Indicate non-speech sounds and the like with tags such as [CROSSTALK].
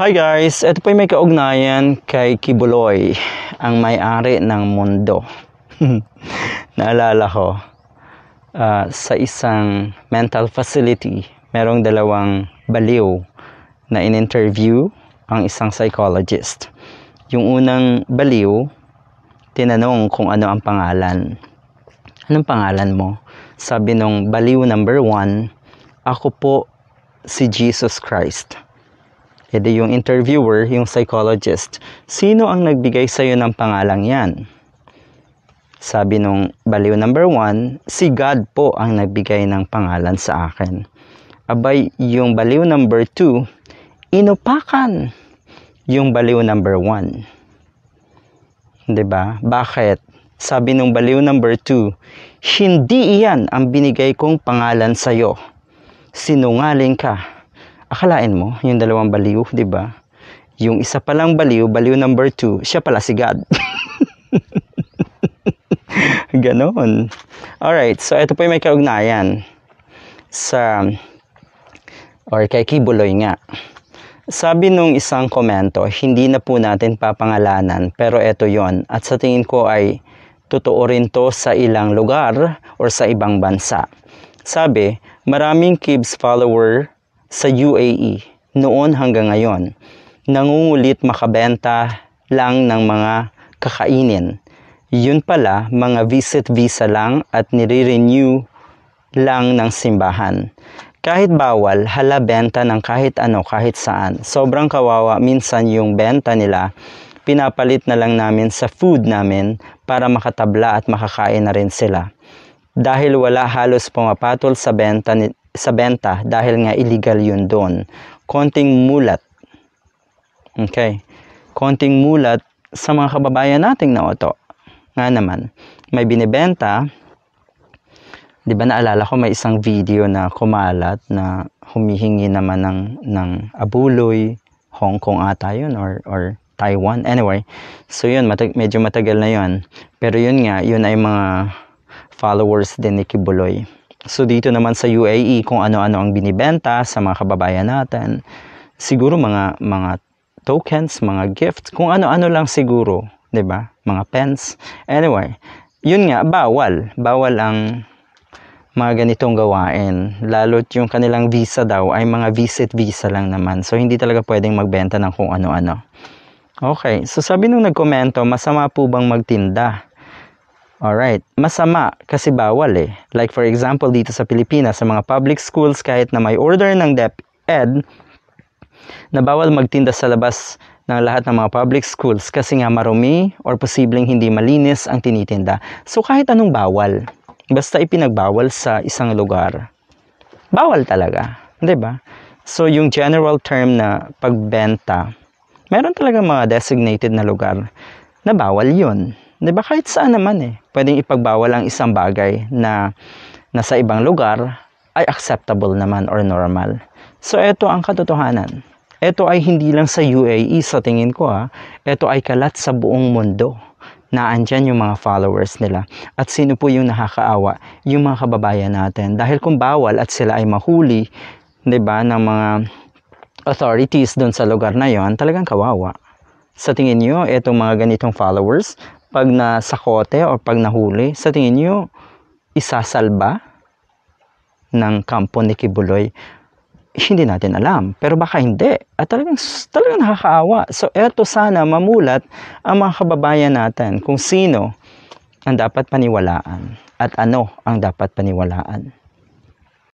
Hi guys, ito po yung may kaugnayan kay Kibuloy, ang may-ari ng mundo. [LAUGHS] Naalala ko, uh, sa isang mental facility, merong dalawang baliw na in-interview ang isang psychologist. Yung unang baliw, tinanong kung ano ang pangalan. Anong pangalan mo? Sabi nung baliw number one, ako po si Jesus Christ Edi yung interviewer, yung psychologist, sino ang nagbigay sa iyo ng pangalang yan? Sabi nung baliw number one, si God po ang nagbigay ng pangalan sa akin. Abay, yung baliw number two, inupakan yung baliw number one. ba? Diba? Bakit? Sabi nung baliw number two, hindi iyan ang binigay kong pangalan sa sa'yo. Sinungaling ka akalain mo, yung dalawang baliw, di ba? Yung isa palang baliw, baliw number two, siya pala si God. [LAUGHS] Ganon. Alright, so ito po yung may kaugnayan sa or kay Kibuloy nga. Sabi nung isang komento, hindi na po natin papangalanan pero ito yon at sa tingin ko ay totoo rin to sa ilang lugar or sa ibang bansa. Sabi, maraming Kibs follower sa UAE noon hanggang ngayon, nangungulit makabenta lang ng mga kakainin. Yun pala, mga visit visa lang at nire-renew lang ng simbahan. Kahit bawal, hala benta ng kahit ano, kahit saan. Sobrang kawawa minsan yung benta nila, pinapalit na lang namin sa food namin para makatabla at makakain na rin sila. Dahil wala halos pumapatol sa benta ni- sa benta dahil nga illegal yun doon. Konting mulat. Okay. Konting mulat sa mga kababayan nating na oto. Nga naman, may binibenta. Di ba naalala ko may isang video na kumalat na humihingi naman ng, ng abuloy. Hong Kong ata yun or, or Taiwan. Anyway, so yun, matag- medyo matagal na yun. Pero yun nga, yun ay mga followers din ni Kibuloy. So dito naman sa UAE kung ano-ano ang binibenta sa mga kababayan natin. Siguro mga mga tokens, mga gifts, kung ano-ano lang siguro, 'di ba? Mga pens. Anyway, yun nga bawal, bawal ang mga ganitong gawain. Lalo't yung kanilang visa daw ay mga visit visa lang naman. So hindi talaga pwedeng magbenta ng kung ano-ano. Okay, so sabi nung nagkomento, masama po bang magtinda? Alright, masama kasi bawal eh. Like for example, dito sa Pilipinas, sa mga public schools, kahit na may order ng DepEd, na bawal magtinda sa labas ng lahat ng mga public schools kasi nga marumi or posibleng hindi malinis ang tinitinda. So kahit anong bawal, basta ipinagbawal sa isang lugar, bawal talaga, 'di ba? So yung general term na pagbenta, meron talaga mga designated na lugar na bawal 'yun. 'Di ba kahit saan naman eh, pwedeng ipagbawal ang isang bagay na nasa ibang lugar ay acceptable naman or normal. So ito ang katotohanan. Ito ay hindi lang sa UAE sa tingin ko ha. Ah. Ito ay kalat sa buong mundo na naandyan yung mga followers nila at sino po yung nakakaawa yung mga kababayan natin dahil kung bawal at sila ay mahuli 'di ba ng mga authorities doon sa lugar na yon talagang kawawa sa tingin niyo etong mga ganitong followers pag nasakote o pag nahuli, sa tingin nyo, isasalba ng kampo ni Kibuloy? Hindi natin alam, pero baka hindi. At talagang, talagang nakakaawa. So, eto sana mamulat ang mga kababayan natin kung sino ang dapat paniwalaan at ano ang dapat paniwalaan.